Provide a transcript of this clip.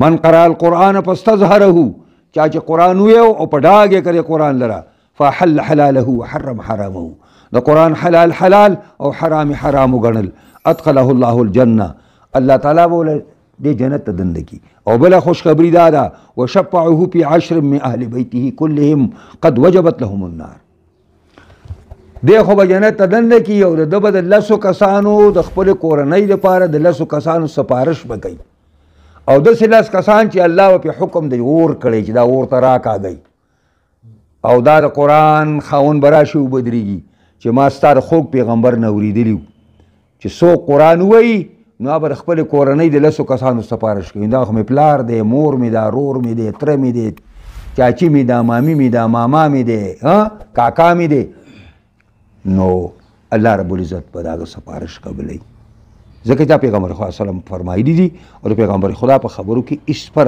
من قرأ القرآن فاستظهره چا چې قرآن ویو او په ډاګ یې کړی قرآن لره فحل حلاله وحرم حرامه د قرآن حلال حلال او حرام حرام وګڼل ادخله الله الجنه الله تعالی بوله دې جنت ته دنده کی او بل خوشخبری دا ده وشفعه فی عشر من اهل بیته كلهم قد وجبت لهم النار دې خو به جنت ته دنده کی او د بد لسو کسانو د خپل کورنۍ لپاره د لسو کسانو سفارش وکړي او د سلاس کسان چې الله په حکم دی اور کړي چې دا اور ته راکاږي او دا د قران خاون برا شو بدريږي چې ما ستار خوږ پیغمبر نه اوریدلی چې سو قران وای نو بر خپل کورنۍ د لسو کسانو سپارښت کوي دا خو می پلار دی مور می دا رور می دی تر می دی چاچی می دا مامی می دا ماما می دی ها کاکا می دی نو الله رب العزت په دا سپارښت قبلای ځکه چې پیغمبر خدا صلی الله علیه وسلم فرمایلی دي او پیغمبر خدا په خبرو کې هیڅ